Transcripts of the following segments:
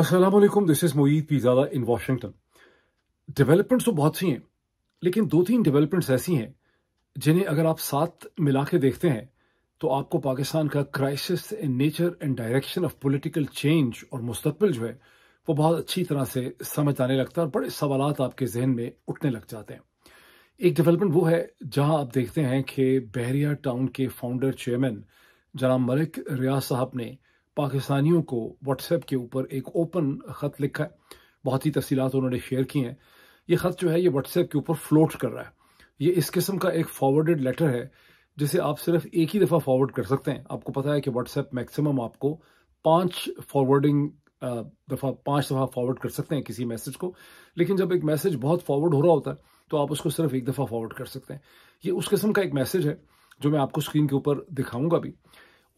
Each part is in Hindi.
Aslam this is Moeed Pirzada in Washington developments तो बहुत सी हैं लेकिन दो तीन डेवलपमेंट्स ऐसी हैं जिन्हें अगर आप साथ मिला के देखते हैं तो आपको पाकिस्तान का crisis in nature and direction of political change और मुस्तबिल जो है वो बहुत अच्छी तरह से समझ आने लगता है और बड़े सवाल आपके जहन में उठने लग जाते हैं एक डेवलपमेंट वो है जहां आप देखते हैं कि बहरिया टाउन के फाउंडर चेयरमैन जनाब मलिक रियाज साहब ने पाकिस्तानियों को व्हाट्सएप के ऊपर एक ओपन ख़त लिखा है बहुत ही तफसीत उन्होंने शेयर की हैं ये ख़त जो है ये व्हाट्सएप के ऊपर फ्लोट कर रहा है ये इस किस्म का एक फॉरवर्डेड लेटर है जिसे आप सिर्फ एक ही दफ़ा फॉरवर्ड कर सकते हैं आपको पता है कि व्हाट्सएप मैक्सिमम आपको पांच फॉरवर्डिंग दफ़ा पांच दफ़ा फॉरवर्ड कर सकते हैं किसी मैसेज को लेकिन जब एक मैसेज बहुत फॉरवर्ड हो रहा होता है तो आप उसको सिर्फ एक दफ़ा फॉरवर्ड कर सकते हैं ये उस किस्म का एक मैसेज है जो मैं आपको स्क्रीन के ऊपर दिखाऊंगा भी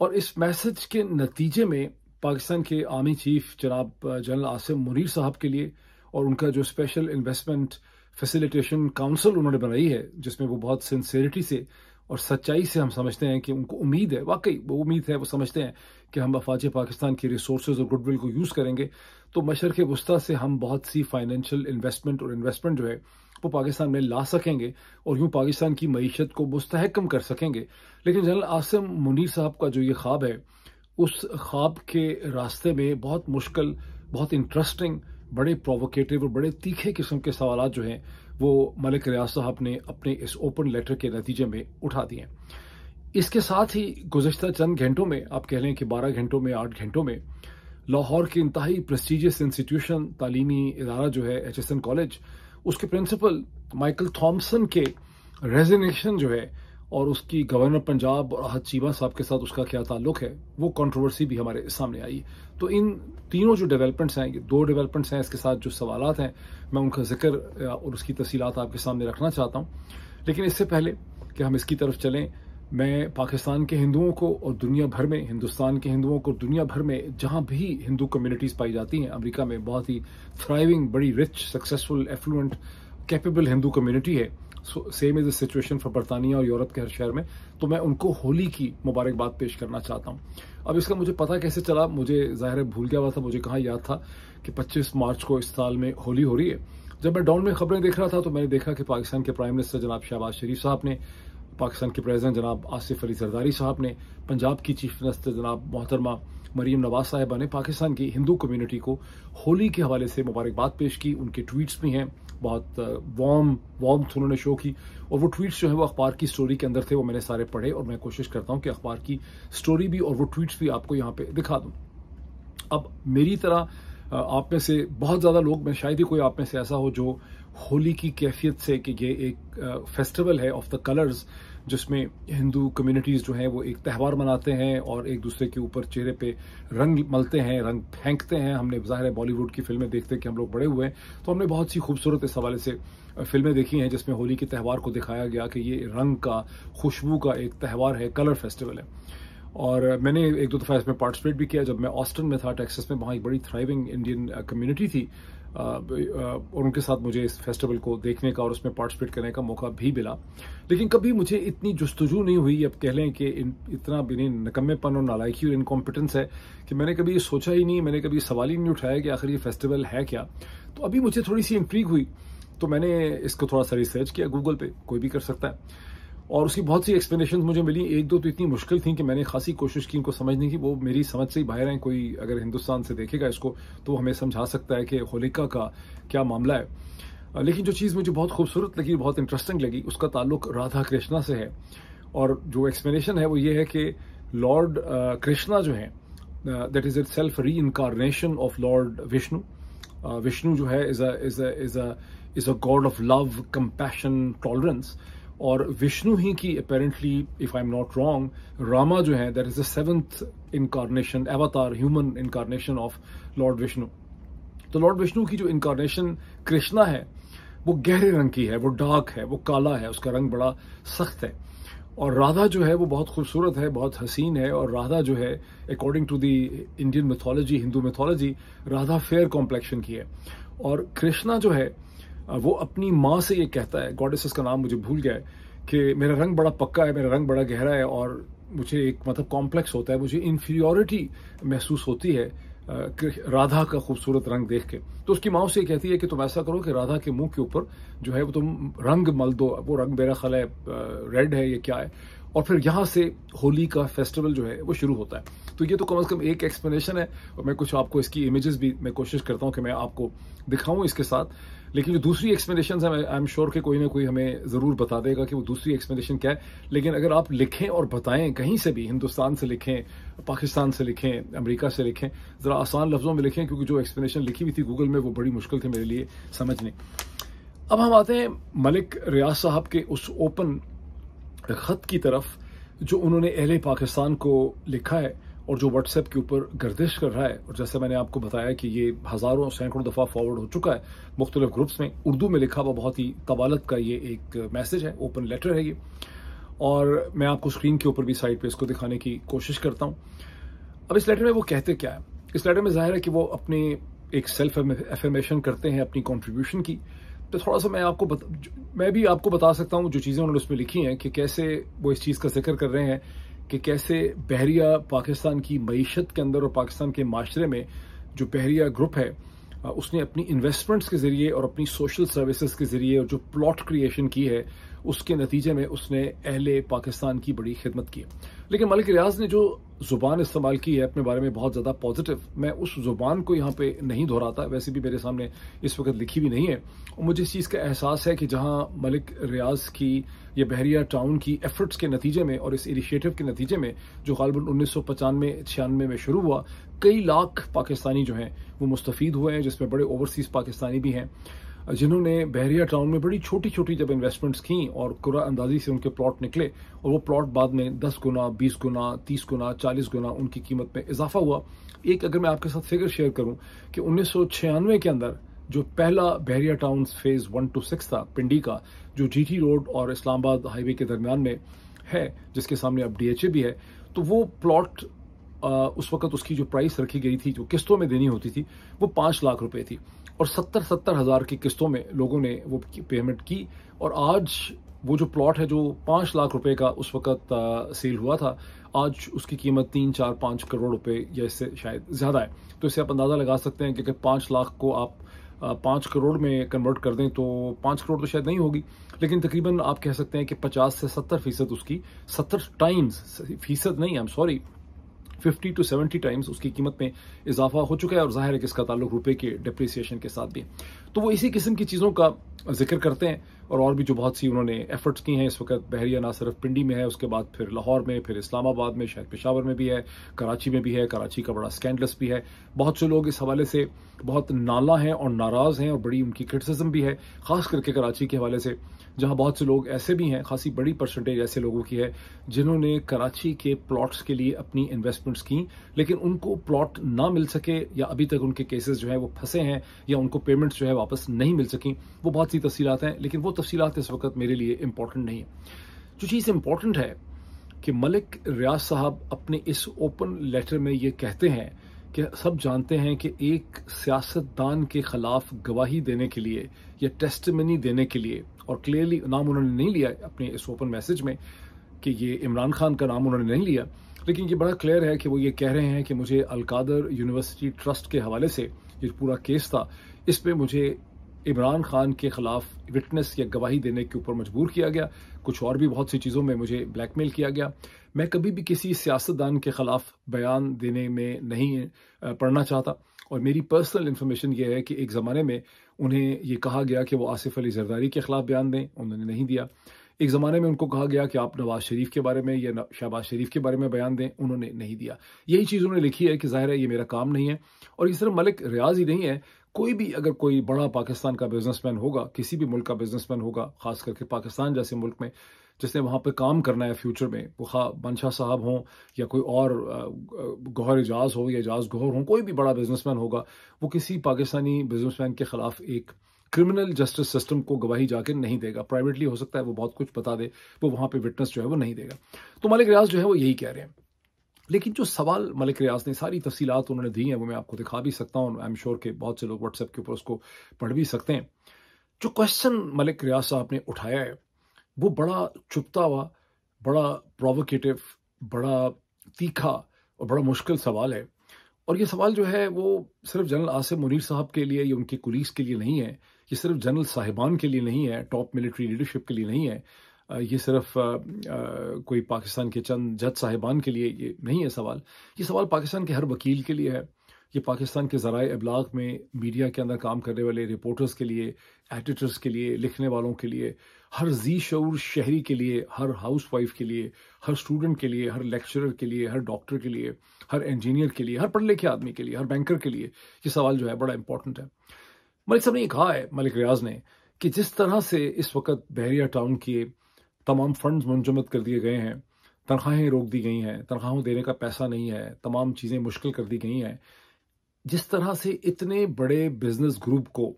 और इस मैसेज के नतीजे में पाकिस्तान के आर्मी चीफ जनाब जनरल आसिम मुनीर साहब के लिए और उनका जो स्पेशल इन्वेस्टमेंट फैसिलिटेशन काउंसिल उन्होंने बनाई है जिसमें वो बहुत सिंसेरिटी से और सच्चाई से हम समझते हैं कि उनको उम्मीद है वाकई वो उम्मीद है वो समझते हैं कि हम अफाज पाकिस्तान की रिसोर्स और गुडविल को यूज़ करेंगे तो मशरक़ वस्ती से हम बहुत सी फाइनेंशियल इन्वेस्टमेंट और इन्वेस्टमेंट जो है को पाकिस्तान में ला सकेंगे और यूं पाकिस्तान की मीशत को मुस्तकम कर सकेंगे लेकिन जनरल आसिम मुनीर साहब का जो ये ख्वाब है उस ख्वाब के रास्ते में बहुत मुश्किल बहुत इंटरेस्टिंग बड़े प्रोवोकेटिव और बड़े तीखे किस्म के सवाल जो हैं वो मलिक रियाज साहब ने अपने इस ओपन लेटर के नतीजे में उठा दिए इसके साथ ही गुजशत चंद घंटों में आप कह लें कि बारह घंटों में आठ घंटों में लाहौर के इंतहाई प्रस्टिजियस इंस्टीट्यूशन तालीमी इदारा जो है एच एस एन कॉलेज उसके प्रिंसिपल माइकल थॉमसन के रेजिनेशन जो है और उसकी गवर्नर पंजाब और अहद चीमा साहब के साथ उसका क्या ताल्लुक है वो कंट्रोवर्सी भी हमारे सामने आई तो इन तीनों जो डेवलपमेंट्स हैं ये दो डेवलपमेंट्स हैं इसके साथ जो सवाल हैं मैं उनका जिक्र और उसकी तफसीत आपके सामने रखना चाहता हूँ लेकिन इससे पहले कि हम इसकी तरफ चलें मैं पाकिस्तान के हिंदुओं को और दुनिया भर में हिंदुस्तान के हिंदुओं को दुनिया भर में जहाँ भी हिंदू कम्युनिटीज़ पाई जाती हैं अमेरिका में बहुत ही थ्राइविंग बड़ी rich successful affluent capable Hindu community है same is the situation for बरतानिया और यूरोप के हर शहर में तो मैं उनको होली की मुबारकबाद पेश करना चाहता हूँ अब इसका मुझे पता कैसे चला मुझे ज़ाहिर भूल गया हुआ था मुझे कहाँ याद था कि 25 मार्च को इस साल में होली हो रही है जब मैं डाउन में खबरें देख रहा था तो मैंने देखा कि पाकिस्तान के प्राइम मिनिस्टर जनाब शहबाज शरीफ साहब ने पाकिस्तान के प्रेसिडेंट जनाब आसिफ अली सरदारी साहब ने पंजाब की चीफ मिनिस्टर जनाब मोहतरमा मरीम नवाज साहिबा ने पाकिस्तान की हिंदू कम्युनिटी को होली के हवाले से मुबारकबाद पेश की उनके ट्वीट्स भी हैं बहुत वार्म वार्म उन्होंने शो की और वो ट्वीट्स जो है वो अखबार की स्टोरी के अंदर थे वो मैंने सारे पढ़े और मैं कोशिश करता हूँ कि अखबार की स्टोरी भी और वो ट्वीट्स भी आपको यहाँ पे दिखा दूँ अब मेरी तरह आप में से बहुत ज़्यादा लोग मैं शायद ही कोई आप में से ऐसा हो जो होली की कैफियत से कि ये एक फेस्टिवल है ऑफ द कलर्स जिसमें हिंदू कम्युनिटीज़ जो हैं वो एक त्यौहार मनाते हैं और एक दूसरे के ऊपर चेहरे पे रंग मलते हैं रंग फेंकते हैं हमने ज़ाहिर है बॉलीवुड की फिल्में देखते कि हम लोग बड़े हुए हैं तो हमने बहुत सी खूबसूरत इस हवाले से फिल्में देखी हैं जिसमें होली के त्यौहार को दिखाया गया कि ये रंग का खुशबू का एक त्यौहार है कलर फेस्टिवल है और मैंने एक दो दफ़ा इसमें पार्टिसिपेट भी किया जब मैं ऑस्टन में था टेक्सास में वहाँ एक बड़ी थ्राइविंग इंडियन कम्युनिटी थी और उनके साथ मुझे इस फेस्टिवल को देखने का और उसमें पार्टिसिपेट करने का मौका भी मिला लेकिन कभी मुझे इतनी जस्तजू नहीं हुई अब कह लें कि इतना बिनी नकम्मेपन और नालायकी और इनकॉम्पिटेंस है कि मैंने कभी ये सोचा ही नहीं मैंने कभी सवाल ही नहीं उठाया कि आखिर ये फेस्टिवल है क्या तो अभी मुझे थोड़ी सी इंट्रीक हुई तो मैंने इसको थोड़ा सा रिसर्च किया गूगल पे कोई भी कर सकता है और उसकी बहुत सी एक्सप्लेनेशन मुझे मिली एक दो तो इतनी मुश्किल थी कि मैंने खासी कोशिश की उनको समझने की वो मेरी समझ से ही बाहर हैं कोई अगर हिंदुस्तान से देखेगा इसको तो हमें समझा सकता है कि होलिका का क्या मामला है लेकिन जो चीज़ मुझे बहुत खूबसूरत लगी बहुत इंटरेस्टिंग लगी उसका ताल्लुक राधा कृष्णा से है और जो एक्सप्लेनेशन है वो ये है कि लॉर्ड कृष्णा जो है that is itself reincarnation of lord Vishnu Vishnu जो है is a is a is a god of love compassion tolerance और विष्णु ही की apparently if I am not wrong Rama जो है that is the seventh incarnation avatar human incarnation of lord Vishnu तो लॉर्ड विष्णु की जो इनकारनेशन कृष्णा है वो गहरे रंग की है वो डार्क है वो काला है उसका रंग बड़ा सख्त है और राधा जो है वो बहुत खूबसूरत है बहुत हसीन है और राधा जो है according to the Indian mythology Hindu mythology Radha fair complexion की है और कृष्णा जो है वो अपनी माँ से ये कहता है गॉडेस का नाम मुझे भूल गया है कि मेरा रंग बड़ा पक्का है मेरा रंग बड़ा गहरा है और मुझे एक मतलब कॉम्प्लेक्स होता है मुझे इन्फीरियोरिटी महसूस होती है राधा का खूबसूरत रंग देख के तो उसकी माँ से कहती है कि तुम ऐसा करो कि राधा के मुंह के ऊपर जो है वो तुम रंग मल दो वो रंग मेरा ख्याल है रेड है ये क्या है और फिर यहाँ से होली का फेस्टिवल जो है वो शुरू होता है तो ये तो कम अज़ कम एक एक्सप्लेनेशन है और मैं कुछ आपको इसकी इमेजेस भी मैं कोशिश करता हूँ कि मैं आपको दिखाऊँ इसके साथ लेकिन जो दूसरी एक्सप्लेनेशन है आई एम श्योर कि कोई ना कोई हमें ज़रूर बता देगा कि वो दूसरी एक्सप्लेनेशन क्या है लेकिन अगर आप लिखें और बताएं कहीं से भी हिंदुस्तान से लिखें पाकिस्तान से लिखें अमेरिका से लिखें ज़रा आसान लफ्ज़ों में लिखें क्योंकि जो एक्सप्लेनेशन लिखी हुई थी गूगल में वो बड़ी मुश्किल थी मेरे लिए समझने अब हम आते हैं मलिक रियाज साहब के उस ओपन ख़त की तरफ जो उन्होंने अहले पाकिस्तान को लिखा है और जो व्हाट्सएप के ऊपर गर्दिश कर रहा है और जैसे मैंने आपको बताया कि ये हज़ारों सैकड़ों दफ़ा फॉरवर्ड हो चुका है मुख्तलिफ ग्रुप्स में उर्दू में लिखा हुआ बहुत ही तबालत का ये एक मैसेज है ओपन लेटर है ये और मैं आपको स्क्रीन के ऊपर भी साइड पे इसको दिखाने की कोशिश करता हूँ अब इस लेटर में वो कहते क्या है इस लेटर में जाहिर है कि वो अपने एक सेल्फ एफर्मेशन करते हैं अपनी कॉन्ट्रीब्यूशन की तो थोड़ा सा मैं आपको मैं भी आपको बता सकता हूँ जो चीज़ें उन्होंने उसमें लिखी हैं कि कैसे वो इस चीज़ का जिक्र कर रहे हैं कि कैसे बहरिया पाकिस्तान की मीशत के अंदर और पाकिस्तान के माशरे में जो बहरिया ग्रुप है उसने अपनी इन्वेस्टमेंट्स के ज़रिए और अपनी सोशल सर्विसेज के ज़रिए और जो प्लॉट क्रिएशन की है उसके नतीजे में उसने अहले पाकिस्तान की बड़ी खिदमत की है लेकिन मलिक रियाज ने जो ज़ुबान इस्तेमाल की है अपने बारे में बहुत ज़्यादा पॉजिटिव मैं उस ज़ुबान को यहाँ पे नहीं दोहराता वैसे भी मेरे सामने इस वक्त लिखी भी नहीं है और मुझे इस चीज़ का एहसास है कि जहाँ मलिक रियाज की यह बहरिया टाउन की एफर्ट्स के नतीजे में और इस इनिशिएटिव के नतीजे में जो गालबन उन्नीस सौ पचानवे छियानवे में शुरू हुआ कई लाख पाकिस्तानी जो हैं वो मुस्तफ़ हुए हैं जिसमें बड़े ओवरसीज़ पाकिस्तानी भी हैं जिन्होंने बहरिया टाउन में बड़ी छोटी छोटी जब इन्वेस्टमेंट्स की और कुरा अंदाजी से उनके प्लॉट निकले और वो प्लॉट बाद में 10 गुना 20 गुना 30 गुना 40 गुना उनकी कीमत में इजाफा हुआ एक अगर मैं आपके साथ फिगर शेयर करूं कि उन्नीस के अंदर जो पहला Bahria town phase one two six था पिंडी का जो जी रोड और इस्लामाबाद हाईवे के दरमियान में है जिसके सामने अब डीएचए भी है तो वो प्लॉट उस वक्त उसकी जो प्राइस रखी गई थी जो किस्तों में देनी होती थी वो पाँच लाख रुपए थी और सत्तर सत्तर हज़ार की किस्तों में लोगों ने वो पेमेंट की और आज वो जो प्लॉट है जो पाँच लाख रुपए का उस वक़्त सेल हुआ था आज उसकी कीमत तीन चार पाँच करोड़ रुपए या इससे शायद ज़्यादा है तो इसे आप अंदाज़ा लगा सकते हैं कि अगर पाँच लाख को आप पाँच करोड़ में कन्वर्ट कर दें तो पाँच करोड़ तो शायद नहीं होगी लेकिन तकरीबन आप कह सकते हैं कि पचास से सत्तर फीसद उसकी सत्तर टाइम्स फीसद नहीं I am sorry fifty to seventy times उसकी कीमत में इजाफा हो चुका है और जाहिर है कि इसका ताल्लुक रुपये के डिप्रिसिएशन के साथ भी तो वो इसी किस्म की चीज़ों का जिक्र करते हैं और और भी जो बहुत सी उन्होंने एफर्ट्स की हैं इस वक्त बहरिया ना सिर्फ पिंडी में है उसके बाद फिर लाहौर में फिर इस्लामाबाद में शायद पेशावर में भी है कराची में भी है कराची का बड़ा स्कैंडलस भी है बहुत से लोग इस हवाले से बहुत नाला हैं और नाराज़ हैं और बड़ी उनकी क्रिटिसिज्म भी है ख़ास करके कराची के हवाले से जहाँ बहुत से लोग ऐसे भी हैं खासी बड़ी परसेंटेज ऐसे लोगों की है जिन्होंने कराची के प्लॉट्स के लिए अपनी इन्वेस्टमेंट्स की लेकिन उनको प्लॉट ना मिल सके या अभी तक उनके केसेस जो है वो फंसे हैं या उनको पेमेंट्स जो है वापस नहीं मिल सकें वो बहुत सी तफसीत हैं लेकिन वो तफसीत इस वक्त मेरे लिए इम्पोर्टेंट नहीं है जो चीज़ इम्पोर्टेंट है कि मलिक रियाज साहब अपने इस ओपन लेटर में ये कहते हैं कि सब जानते हैं कि एक सियासतदान के खिलाफ गवाही देने के लिए या टेस्टमनी देने के लिए और क्लियरली नाम उन्होंने नहीं लिया अपने इस ओपन मैसेज में कि ये इमरान खान का नाम उन्होंने नहीं लिया लेकिन ये बड़ा क्लियर है कि वो ये कह रहे हैं कि मुझे अलकादर यूनिवर्सिटी ट्रस्ट के हवाले से ये पूरा केस था इस पर मुझे इमरान खान के खिलाफ विटनेस या गवाही देने के ऊपर मजबूर किया गया कुछ और भी बहुत सी चीज़ों में मुझे ब्लैकमेल किया गया मैं कभी भी किसी सियासतदान के ख़िलाफ़ बयान देने में नहीं पढ़ना चाहता और मेरी पर्सनल इन्फॉर्मेशन ये है कि एक ज़माने में उन्हें ये कहा गया कि वो आसिफ अली जरदारी के ख़िलाफ़ बयान दें उन्होंने नहीं दिया एक ज़माने में उनको कहा गया कि आप नवाज़ शरीफ के बारे में या शहबाज शरीफ के बारे में बयान दें उन्होंने नहीं दिया यही चीज़ उन्होंने लिखी है कि ज़ाहिर है ये मेरा काम नहीं है और इस तरह मलिक रियाज ही नहीं है कोई भी अगर कोई बड़ा पाकिस्तान का बिजनेसमैन होगा किसी भी मुल्क का बिजनेसमैन होगा खास करके पाकिस्तान जैसे मुल्क में जिसने वहाँ पर काम करना है फ्यूचर में वो खा बनशाह साहब हों या कोई और गौहर एजाज हो या एजाज गौहर हों कोई भी बड़ा बिजनेसमैन होगा वो किसी पाकिस्तानी बिजनेसमैन के ख़िलाफ़ एक क्रिमिनल जस्टिस सिस्टम को गवाही जाकर नहीं देगा प्राइवेटली हो सकता है वो बहुत कुछ बता दे वो वहाँ पे विटनेस जो है वो नहीं देगा तो मालिक रियाज जो है वो यही कह रहे हैं लेकिन जो सवाल मलिक रियाज ने सारी तफसीत उन्होंने दी हैं वो मैं आपको दिखा भी सकता हूँ आई एम श्योर के बहुत से लोग व्हाट्सएप के ऊपर उसको पढ़ भी सकते हैं जो क्वेश्चन मलिक रियाज साहब ने उठाया है वो बड़ा चुपता हुआ बड़ा प्रोवोकेटिव बड़ा तीखा और बड़ा मुश्किल सवाल है और ये सवाल जो है वो सिर्फ जनरल आसिफ मुनीर साहब के लिए या उनके कुलीस के लिए नहीं है ये सिर्फ जनरल साहिबान के लिए नहीं है टॉप मिलिट्री लीडरशिप के लिए नहीं है ये सिर्फ कोई पाकिस्तान के चंद जज साहिबान के लिए ये नहीं है सवाल ये सवाल पाकिस्तान के हर वकील के लिए है ये पाकिस्तान के ज़रा अबलाग में मीडिया के अंदर काम करने वाले रिपोर्टर्स के लिए एडिटर्स के लिए लिखने वालों के लिए हर जी शूर शहरी के लिए हर हाउस वाइफ के लिए हर स्टूडेंट के लिए हर लेक्चरर के लिए हर डॉक्टर के लिए हर इंजीनियर के लिए हर पढ़े लिखे आदमी के लिए हर बैंकर के लिए ये सवाल जो है बड़ा इंपॉर्टेंट है मलिक साहब ने कहा है मलिक रियाज ने कि जिस तरह से इस वक्त बहरिया टाउन के तमाम फंड्स मुंजमद कर दिए गए हैं तनख्वाहें रोक दी गई हैं तनख्वाहों देने का पैसा नहीं है तमाम चीज़ें मुश्किल कर दी गई हैं जिस तरह से इतने बड़े बिजनेस ग्रुप को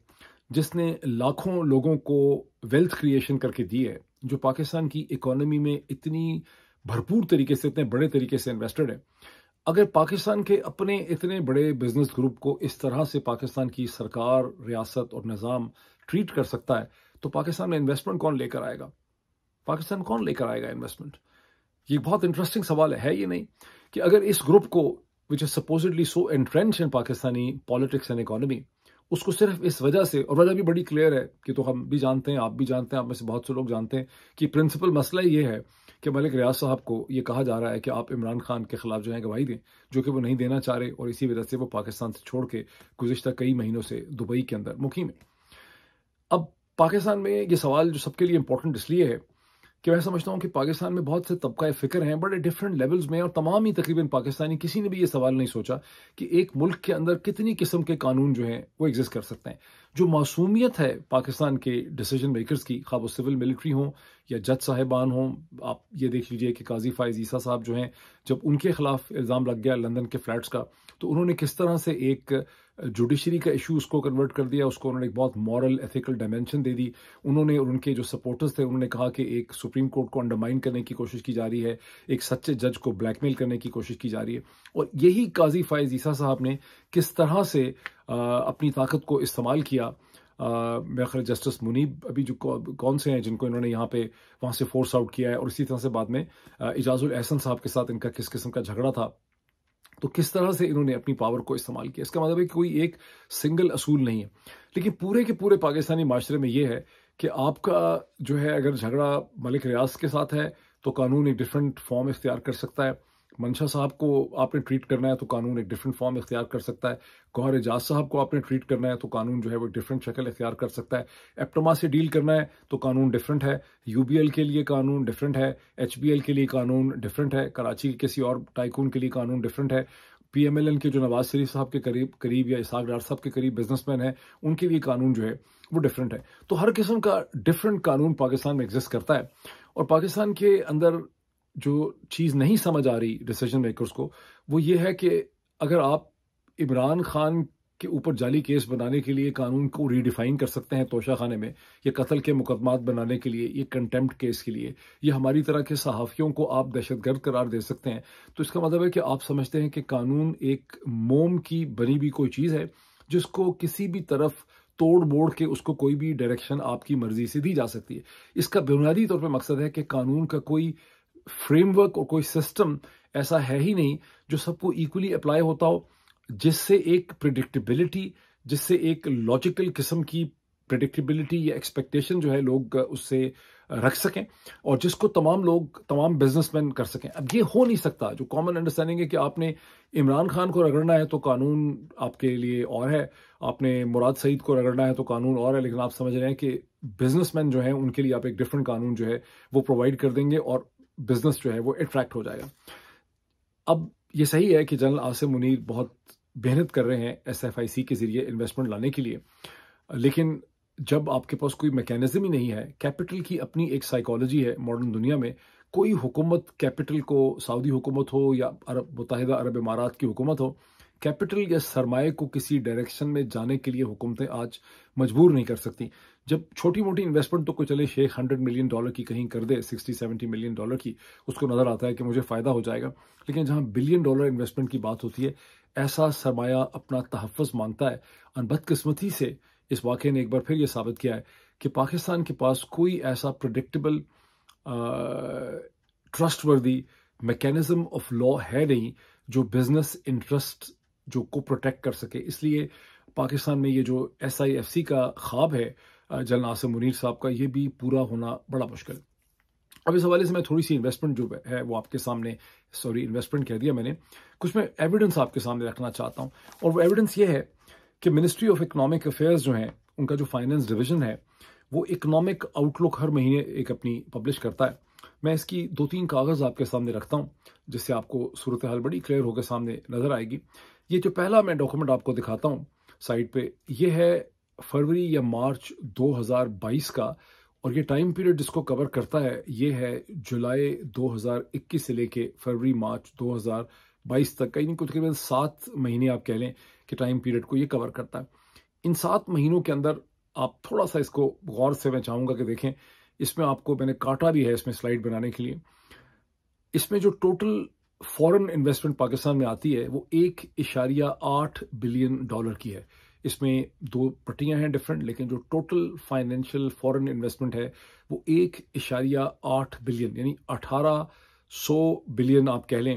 जिसने लाखों लोगों को वेल्थ क्रिएशन करके दी है जो पाकिस्तान की इकोनॉमी में इतनी भरपूर तरीके से इतने बड़े तरीके से इन्वेस्टेड है अगर पाकिस्तान के अपने इतने बड़े बिजनेस ग्रुप को इस तरह से पाकिस्तान की सरकार रियासत और निज़ाम ट्रीट कर सकता है तो पाकिस्तान में इन्वेस्टमेंट कौन लेकर आएगा पाकिस्तान कौन लेकर आएगा इन्वेस्टमेंट ये बहुत इंटरेस्टिंग सवाल है, है ये नहीं कि अगर इस ग्रुप को which is supposedly so entrench in Pakistani politics and economy उसको सिर्फ इस वजह से और वजह भी बड़ी क्लियर है कि तो हम भी जानते हैं आप भी जानते हैं आप में से बहुत से लोग जानते हैं कि प्रिंसिपल मसला ये है कि मलिक रियाज साहब को ये कहा जा रहा है कि आप इमरान खान के खिलाफ जो है गवाही दें जो कि वो नहीं देना चाह रहे और इसी वजह से वो पाकिस्तान से छोड़ के गुजशत कई महीनों से दुबई के अंदर मुखी में अब पाकिस्तान में ये सवाल जो सबके लिए इंपॉर्टेंट इसलिए है कि मैं समझता हूँ कि पाकिस्तान में बहुत से तबका फ़िक्र हैं बड़े डिफरेंट लेवल्स में और तमाम ही तकरीबन पाकिस्तानी किसी ने भी ये सवाल नहीं सोचा कि एक मुल्क के अंदर कितनी किस्म के कानून जो हैं वो एग्जिस्ट कर सकते हैं जो मासूमियत है पाकिस्तान के डिसीजन मेकर्स की खा वो सिविल मिलिट्री हों या जज साहिबान हों आप ये देख लीजिए कि काजी फायज ईसा साहब जो हैं जब उनके खिलाफ इल्ज़ाम लग गया लंदन के फ्लैट्स का तो उन्होंने किस तरह से एक जुडिशरी का इशू उसको कन्वर्ट कर दिया उसको उन्होंने एक बहुत मॉरल एथिकल डायमेंशन दे दी उन्होंने और उनके जो सपोर्टर्स थे उन्होंने कहा कि एक सुप्रीम कोर्ट को अंडरमाइन करने की कोशिश की जा रही है एक सच्चे जज को ब्लैकमेल करने की कोशिश की जा रही है और यही काजी फायज ईसा साहब ने किस तरह से अपनी ताकत को इस्तेमाल किया मेरा ख्याल जस्टिस मुनीब अभी जो कौन से हैं जिनको इन्होंने यहाँ पे वहाँ से फोर्स आउट किया है और इसी तरह से बाद में इजाज़ुल एहसन साहब के साथ इनका किस किस्म का झगड़ा था तो किस तरह से इन्होंने अपनी पावर को इस्तेमाल किया इसका मतलब है कि कोई एक सिंगल असूल नहीं है लेकिन पूरे के पूरे पाकिस्तानी माशरे में यह है कि आपका जो है अगर झगड़ा मलिक रियाज के साथ है तो कानून एक डिफरेंट फॉर्म इख्तियार कर सकता है मंशा साहब को आपने ट्रीट करना है तो कानून एक डिफरेंट फॉर्म इख्तियार कर सकता है गौर एजाज साहब को आपने ट्रीट करना है तो कानून जो है वो डिफरेंट शक्ल इख्तियार कर सकता है एप्टोमा से डील करना है तो कानून डिफरेंट है यू के लिए कानून डिफरेंट है एच के लिए कानून डिफरेंट है कराची के किसी और टाइकून के लिए कानून डिफरेंट है एन के जो नवाज शरीफ साहब के करीब करीब या इसाक डार साहब के करीब बिजनेसमैन हैं उनके लिए कानून जो है वो डिफरेंट है तो हर किस्म का डिफरेंट कानून पाकिस्तान में एग्जिस्ट करता है और पाकिस्तान के अंदर जो चीज़ नहीं समझ आ रही डिसीजन मेकर्स को वो ये है कि अगर आप इमरान खान के ऊपर जाली केस बनाने के लिए कानून को रीडिफाइन कर सकते हैं तोशा खाने में या कत्ल के मुकदमात बनाने के लिए ये कंटेम्प्ट केस के लिए या हमारी तरह के सहाफ़ियों को आप दहशतगर्द करार दे सकते हैं तो इसका मतलब है कि आप समझते हैं कि कानून एक मोम की बनी भी कोई चीज़ है जिसको किसी भी तरफ तोड़ मोड़ के उसको कोई भी डायरेक्शन आपकी मर्जी से दी जा सकती है इसका बुनियादी तौर पर मकसद है कि कानून का कोई फ्रेमवर्क और कोई सिस्टम ऐसा है ही नहीं जो सबको इक्वली अप्लाई होता हो जिससे एक प्रिडिक्टेबिलिटी जिससे एक लॉजिकल किस्म की प्रिडिक्टेबिलिटी या एक्सपेक्टेशन जो है लोग उससे रख सकें और जिसको तमाम लोग तमाम बिजनेसमैन कर सकें अब ये हो नहीं सकता जो कॉमन अंडरस्टैंडिंग है कि आपने इमरान खान को रगड़ना है तो कानून आपके लिए और है आपने मुराद सईद को रगड़ना है तो कानून और है लेकिन आप समझ रहे हैं कि बिजनेसमैन जो है उनके लिए आप एक डिफरेंट कानून जो है वो प्रोवाइड कर देंगे और बिजनेस जो है वो अट्रैक्ट हो जाएगा अब ये सही है कि जनरल आसिम मुनीर बहुत मेहनत कर रहे हैं एस एफ आई सी के ज़रिए इन्वेस्टमेंट लाने के लिए लेकिन जब आपके पास कोई मैकेनिज्म ही नहीं है कैपिटल की अपनी एक साइकोलॉजी है मॉडर्न दुनिया में कोई हुकूमत कैपिटल को सऊदी हुकूमत हो या अरब मुतहदा अरब इमारात की हुकूमत हो कैपिटल या सरमाए को किसी डायरेक्शन में जाने के लिए हुकूमतें आज मजबूर नहीं कर सकती जब छोटी मोटी इन्वेस्टमेंट तो कोई चले शेख हंड्रेड मिलियन डॉलर की कहीं कर दे सिक्सटी सेवेंटी मिलियन डॉलर की उसको नज़र आता है कि मुझे फ़ायदा हो जाएगा लेकिन जहाँ बिलियन डॉलर इन्वेस्टमेंट की बात होती है ऐसा सरमाया अपना तहफ़ मांगता है और बदकस्मती से इस वाक़े ने एक बार फिर यह साबित किया है कि पाकिस्तान के पास कोई ऐसा प्रडिक्टेबल वर्दी मैकेनिज्म ऑफ लॉ है नहीं जो बिजनेस इंटरेस्ट जो को प्रोटेक्ट कर सके इसलिए पाकिस्तान में ये जो एस आई एफ सी का ख्वाब है जलना आसम मुनीर साहब का ये भी पूरा होना बड़ा मुश्किल अब इस हवाले से मैं थोड़ी सी इन्वेस्टमेंट जो है वो आपके सामने सॉरी इन्वेस्टमेंट कह दिया मैंने कुछ मैं एविडेंस आपके सामने रखना चाहता हूँ और वो एविडेंस ये है कि मिनिस्ट्री ऑफ इकोनॉमिक अफेयर्स जो है उनका जो फाइनेंस डिवीजन है वो इकोनॉमिक आउटलुक हर महीने एक अपनी पब्लिश करता है मैं इसकी दो तीन कागज़ आपके सामने रखता हूँ जिससे आपको सूरत हाल बड़ी क्लियर होकर सामने नज़र आएगी ये जो पहला मैं डॉक्यूमेंट आपको दिखाता हूँ साइट पर यह है फरवरी या मार्च 2022 का और ये टाइम पीरियड जिसको कवर करता है ये है जुलाई 2021 से लेके फरवरी मार्च 2022 तक कहीं कुछ तकरीबन सात महीने आप कह लें कि टाइम पीरियड को ये कवर करता है इन सात महीनों के अंदर आप थोड़ा सा इसको गौर से मैं चाहूँगा कि देखें इसमें आपको मैंने काटा भी है इसमें स्लाइड बनाने के लिए इसमें जो टोटल फॉरेन इन्वेस्टमेंट पाकिस्तान में आती है वो एक इशारिया आठ बिलियन डॉलर की है इसमें दो पट्टियां हैं डिफरेंट लेकिन जो टोटल फाइनेंशियल फॉरेन इन्वेस्टमेंट है वो एक इशारिया आठ बिलियन यानी अठारह सौ बिलियन आप कह लें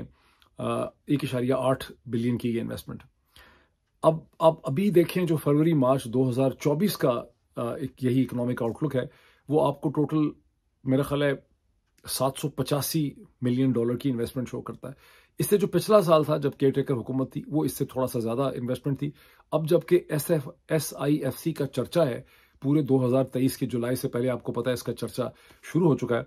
एक इशारिया आठ बिलियन की ये इन्वेस्टमेंट अब आप अभी देखें जो फरवरी मार्च 2024 का एक यही इकोनॉमिक आउटलुक है वो आपको टोटल मेरा ख्याल है सात मिलियन डॉलर की इन्वेस्टमेंट शो करता है इससे जो पिछला साल था जब केयर टेकर हुकूमत थी वो इससे थोड़ा सा ज़्यादा इन्वेस्टमेंट थी अब जबकि S F S I F C का चर्चा है पूरे 2023 के जुलाई से पहले आपको पता है इसका चर्चा शुरू हो चुका है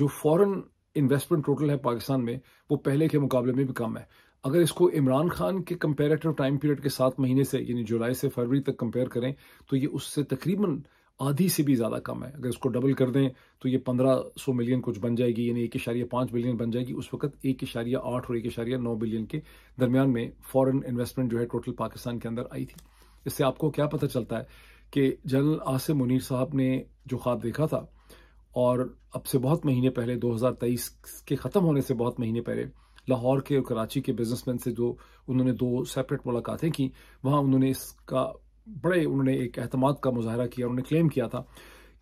जो फॉरेन इन्वेस्टमेंट टोटल है पाकिस्तान में वो पहले के मुकाबले में भी कम है अगर इसको इमरान खान के कंपेरेटिव टाइम पीरियड के सात महीने से यानी जुलाई से फरवरी तक कंपेयर करें तो ये उससे तकरीबन आधी से भी ज़्यादा कम है अगर इसको डबल कर दें तो ये पंद्रह सौ मिलियन कुछ बन जाएगी यानी एक इशारिया पाँच बिलियन बन जाएगी उस वक्त एक इशारिया आठ और एक इशारिया नौ बिलियन के दरमियान में फॉरेन इन्वेस्टमेंट जो है टोटल पाकिस्तान के अंदर आई थी इससे आपको क्या पता चलता है कि जनरल आसिम मुनीर साहब ने जो ख्वाब देखा था और अब से बहुत महीने पहले तेईस के ख़त्म होने से बहुत महीने पहले लाहौर के और कराची के बिजनेसमैन से जो उन्होंने दो सेपरेट मुलाकातें की वहाँ उन्होंने इसका बड़े उन्होंने एक अहतमाद का मुजाहरा किया उन्होंने क्लेम किया था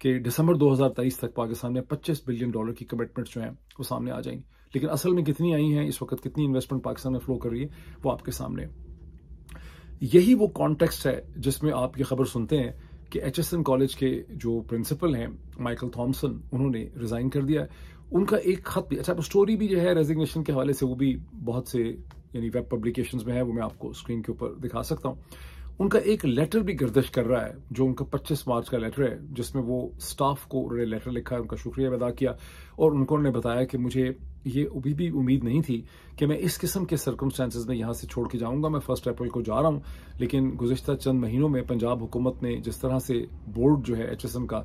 कि दिसंबर 2023 तक पाकिस्तान में 25 बिलियन डॉलर की कमिटमेंट्स जो हैं वो सामने आ जाएंगी लेकिन असल में कितनी आई हैं इस वक्त कितनी इन्वेस्टमेंट पाकिस्तान में फ्लो कर रही है वो आपके सामने यही वो कॉन्टेक्स्ट है जिसमें आप ये खबर सुनते हैं कि एच कॉलेज के जो प्रिंसिपल हैं माइकल थॉमसन उन्होंने रिज़ाइन कर दिया उनका एक खत भी अच्छा स्टोरी भी जो है रेजिग्नेशन के हवाले से वो भी बहुत से यानी वेब पब्लिकेशंस में है वो मैं आपको स्क्रीन के ऊपर दिखा सकता हूँ उनका एक लेटर भी गर्दिश कर रहा है जो उनका 25 मार्च का लेटर है जिसमें वो स्टाफ को उन्होंने लेटर लिखा है उनका शुक्रिया अदा किया और उनको उन्होंने बताया कि मुझे ये अभी भी उम्मीद नहीं थी कि मैं इस किस्म के सर्कमस्टांसिस में यहाँ से छोड़ के जाऊँगा मैं फर्स्ट अप्रैल को जा रहा हूँ लेकिन गुजशत चंद महीनों में पंजाब हुकूमत ने जिस तरह से बोर्ड जो है एच का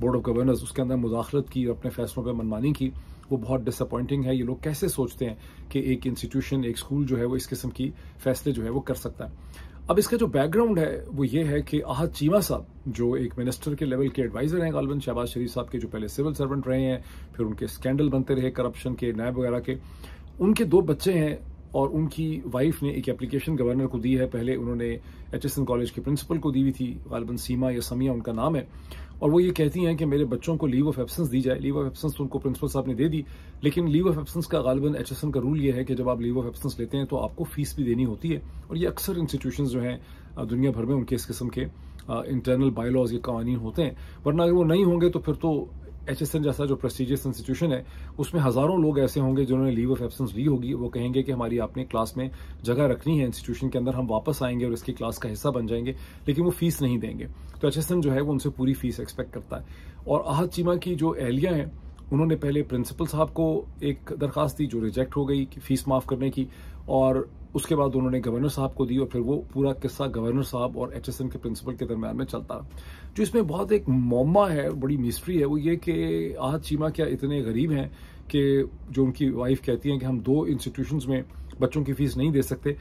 बोर्ड ऑफ गवर्नर्स उसके अंदर मुदाखलत की और अपने फैसलों पर मनमानी की वो बहुत डिसअपॉइंटिंग है ये लोग कैसे सोचते हैं कि एक इंस्टीट्यूशन एक स्कूल जो है वो इस किस्म की फैसले जो है वो कर सकता है अब इसका जो बैकग्राउंड है वो ये है कि अहद चीमा साहब जो एक मिनिस्टर के लेवल के एडवाइजर हैं गालबन शहबाज शरीफ साहब के जो पहले सिविल सर्वेंट रहे हैं फिर उनके स्कैंडल बनते रहे करप्शन के नैब वगैरह के उनके दो बच्चे हैं और उनकी वाइफ ने एक एप्लीकेशन गवर्नर को दी है पहले उन्होंने एन कॉलेज के प्रिंसिपल को दी हुई थी गालबन सीमा या समिया उनका नाम है और वो ये कहती हैं कि मेरे बच्चों को लीव ऑफ एब्सेंस दी जाए लीव ऑफ एब्सेंस तो उनको प्रिंसिपल साहब ने दे दी लेकिन लीव ऑफ एब्सेंस का गालबन एच का रूल ये है कि जब आप लीव ऑफ एब्सेंस लेते हैं तो आपको फीस भी देनी होती है और ये अक्सर इंस्टीट्यूशन जो हैं दुनिया भर में उनके इस किस्म के इंटरनल बायोलॉज या कवानीन होते हैं वरना अगर वो नहीं होंगे तो फिर तो एच जैसा जो प्रेस्टिजियस इंस्टीट्यूशन है उसमें हज़ारों लोग ऐसे होंगे जिन्होंने लीव ऑफ एब्सेंस ली होगी वो कहेंगे कि हमारी आपने क्लास में जगह रखनी है इंस्टीट्यूशन के अंदर हम वापस आएंगे और इसकी क्लास का हिस्सा बन जाएंगे लेकिन वो फीस नहीं देंगे तो एच जो है वो उनसे पूरी फीस एक्सपेक्ट करता है और आहत चीमा की जो एहलियाँ हैं उन्होंने पहले प्रिंसिपल साहब को एक दरख्वास्त दी जो रिजेक्ट हो गई फीस माफ़ करने की और उसके बाद उन्होंने गवर्नर साहब को दी और फिर वो पूरा किस्सा गवर्नर साहब और एच के प्रिंसिपल के दरम्यान में चलता जो इसमें बहुत एक मोमा है बड़ी मिस्ट्री है वो ये कि आज चीमा क्या इतने गरीब हैं कि जो उनकी वाइफ कहती हैं कि हम दो इंस्टीट्यूशन में बच्चों की फीस नहीं दे सकते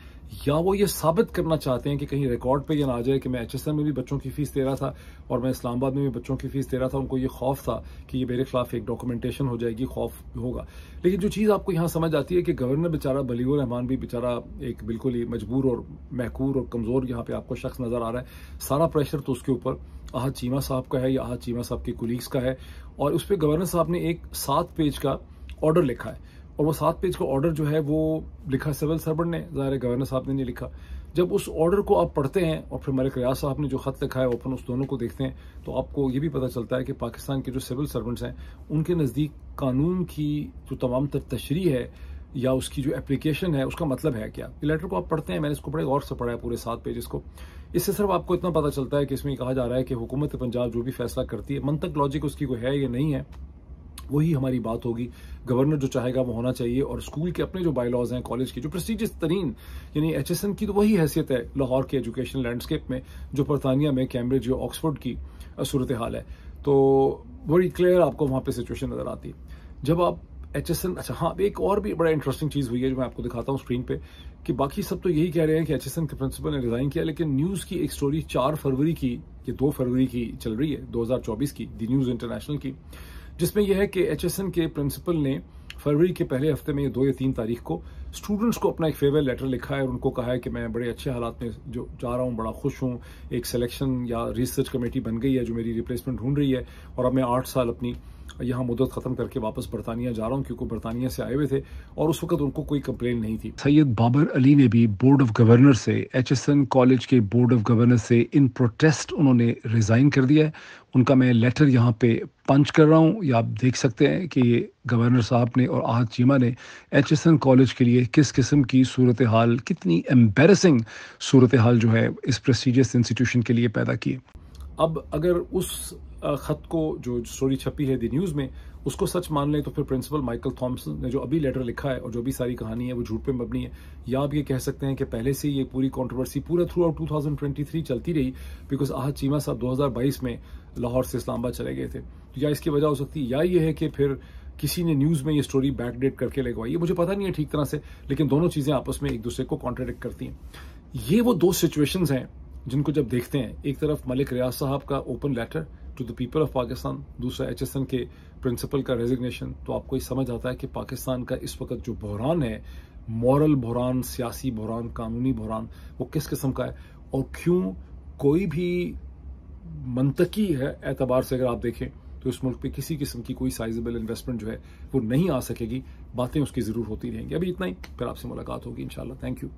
या वो ये साबित करना चाहते हैं कि कहीं रिकॉर्ड पे ये ना आ जाए कि मैं एच में भी बच्चों की फीस दे रहा था और मैं इस्लामाबाद में भी बच्चों की फीस दे रहा था उनको ये खौफ था कि ये मेरे खिलाफ एक डॉक्यूमेंटेशन हो जाएगी खौफ होगा लेकिन जो चीज़ आपको यहाँ समझ आती है कि गवर्नर बेचारा बलीगुर रहमान भी बेचारा एक बिल्कुल ही मजबूर और महकूर और कमज़ोर यहाँ पर आपको शख्स नज़र आ रहा है सारा प्रेशर तो उसके ऊपर आह चीमा साहब का है या आह चीमा साहब के कुलीग्स का है और उस पर गवर्नर साहब ने एक सात पेज का ऑर्डर लिखा है और वो सात पेज का ऑर्डर जो है वो लिखा सिविल सर्वेंट ने ज़ाहिर गवर्नर साहब ने नहीं लिखा जब उस ऑर्डर को आप पढ़ते हैं और फिर मलिक रियाज साहब ने जो खत लिखा है ओपन उस दोनों को देखते हैं तो आपको ये भी पता चलता है कि पाकिस्तान के जो सिविल सर्वेंट्स हैं उनके नज़दीक कानून की जो तमाम तर तशरी है या उसकी जो एप्लीकेशन है उसका मतलब है क्या ये लेटर को आप पढ़ते हैं मैंने इसको बड़े गौर से पढ़ा है पूरे सात पेजेस को इससे सिर्फ आपको इतना पता चलता है कि इसमें कहा जा रहा है कि हुकूमत पंजाब जो भी फैसला करती है मन तक लॉजिक उसकी कोई है या नहीं है वही हमारी बात होगी गवर्नर जो चाहेगा वो होना चाहिए और स्कूल के अपने जो बायलॉज हैं कॉलेज के जो प्रेस्टिजियस तरीन यानी एच की तो वही हैसियत है लाहौर के एजुकेशन लैंडस्केप में जो बरतानिया में कैम्ब्रिज या ऑक्सफोर्ड की सूरत हाल है तो बड़ी क्लियर आपको वहाँ पर सिचुएशन नज़र आती जब आप एच एस एन अच्छा हाँ एक और भी बड़ा इंटरेस्टिंग चीज़ हुई है जो मैं आपको दिखाता हूँ स्क्रीन पर कि बाकी सब तो यही कह रहे हैं कि एच एस एन के प्रिंसिपल ने रिज़ाइन किया लेकिन न्यूज़ की एक स्टोरी चार फरवरी की ये दो फरवरी की चल रही है चौबीस की दी न्यूज़ इंटरनेशनल की जिसमें यह है कि एच के प्रिंसिपल ने फरवरी के पहले हफ्ते में ये दो या तीन तारीख को स्टूडेंट्स को अपना एक फेवर लेटर लिखा है और उनको कहा है कि मैं बड़े अच्छे हालात में जो जा रहा हूँ बड़ा खुश हूँ एक सिलेक्शन या रिसर्च कमेटी बन गई है जो मेरी रिप्लेसमेंट ढूंढ रही है और अब मैं आठ साल अपनी यहाँ मुदत ख़त्म करके वापस बरतानिया जा रहा हूँ क्योंकि बरतानिया से आए हुए थे और उस वक्त उनको कोई कंप्लेन नहीं थी सैयद बाबर अली ने भी बोर्ड ऑफ गवर्नर से एच कॉलेज के बोर्ड ऑफ गवर्नर से इन प्रोटेस्ट उन्होंने रिज़ाइन कर दिया है उनका मैं लेटर यहाँ पे पंच कर रहा हूँ या आप देख सकते हैं कि ये गवर्नर साहब ने और आज चीमा ने एच कॉलेज के लिए किस किस्म की सूरत हाल कितनी एम्बेरसिंग सूरत हाल जो है इस प्रेस्टिजियस इंस्टीट्यूशन के लिए पैदा की अब अगर उस ख़त को जो स्टोरी छपी है दी न्यूज़ में उसको सच मान लें तो फिर प्रिंसिपल माइकल थॉमसन ने जो अभी लेटर लिखा है और जो भी सारी कहानी है वो झूठ पे मबनी है या आप ये कह सकते हैं कि पहले से ये पूरी कंट्रोवर्सी पूरा थ्रू आउट टू चलती रही बिकॉज आह चीमा साहब दो में लाहौर से इस्लामाबाद चले गए थे तो या इसकी वजह हो सकती है या ये है कि फिर किसी ने न्यूज़ में ये स्टोरी बैकडेट करके लगवाई है मुझे पता नहीं है ठीक तरह से लेकिन दोनों चीज़ें आपस में एक दूसरे को कॉन्ट्रेडिक्ट करती हैं ये वो दो सिचुएशंस हैं जिनको जब देखते हैं एक तरफ मलिक रियाज साहब का open letter to the people of Pakistan दूसरा एच के प्रिंसिपल का रेजिग्नेशन तो आपको ये समझ आता है कि पाकिस्तान का इस वक्त जो बहरान है मॉरल बहरान सियासी बहरान कानूनी बहरान वो किस किस्म का है और क्यों कोई भी मनतकी है एतबार से अगर आप देखें तो इस मुल्क पे किसी किस्म की कोई साइजेबल इन्वेस्टमेंट जो है वो नहीं आ सकेगी बातें उसकी ज़रूर होती रहेंगी अभी इतना ही फिर आपसे मुलाकात होगी इंशाल्लाह थैंक यू